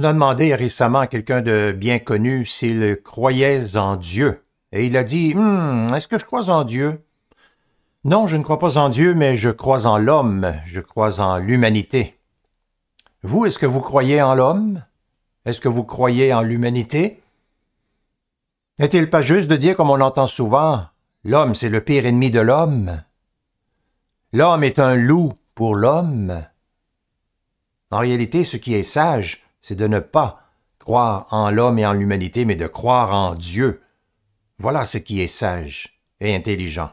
On a demandé récemment à quelqu'un de bien connu s'il croyait en Dieu. Et il a dit hmm, est-ce que je crois en Dieu Non, je ne crois pas en Dieu, mais je crois en l'homme, je crois en l'humanité. Vous, est-ce que vous croyez en l'homme Est-ce que vous croyez en l'humanité N'est-il pas juste de dire, comme on l'entend souvent, l'homme c'est le pire ennemi de l'homme L'homme est un loup pour l'homme. En réalité, ce qui est sage, c'est de ne pas croire en l'homme et en l'humanité, mais de croire en Dieu. Voilà ce qui est sage et intelligent.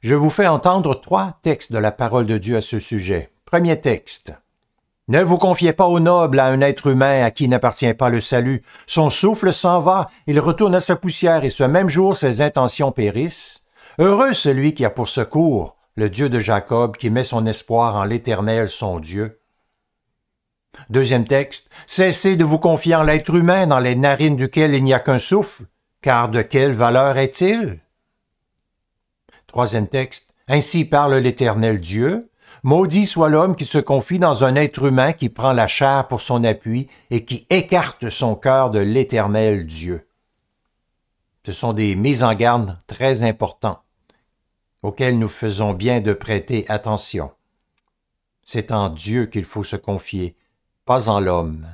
Je vous fais entendre trois textes de la parole de Dieu à ce sujet. Premier texte. Ne vous confiez pas au noble, à un être humain à qui n'appartient pas le salut. Son souffle s'en va, il retourne à sa poussière et ce même jour ses intentions périssent. Heureux celui qui a pour secours le Dieu de Jacob qui met son espoir en l'Éternel son Dieu. Deuxième texte, cessez de vous confier en l'être humain dans les narines duquel il n'y a qu'un souffle, car de quelle valeur est-il? Troisième texte, ainsi parle l'Éternel Dieu, maudit soit l'homme qui se confie dans un être humain qui prend la chair pour son appui et qui écarte son cœur de l'Éternel Dieu. Ce sont des mises en garde très importantes auxquelles nous faisons bien de prêter attention. C'est en Dieu qu'il faut se confier, pas en l'homme.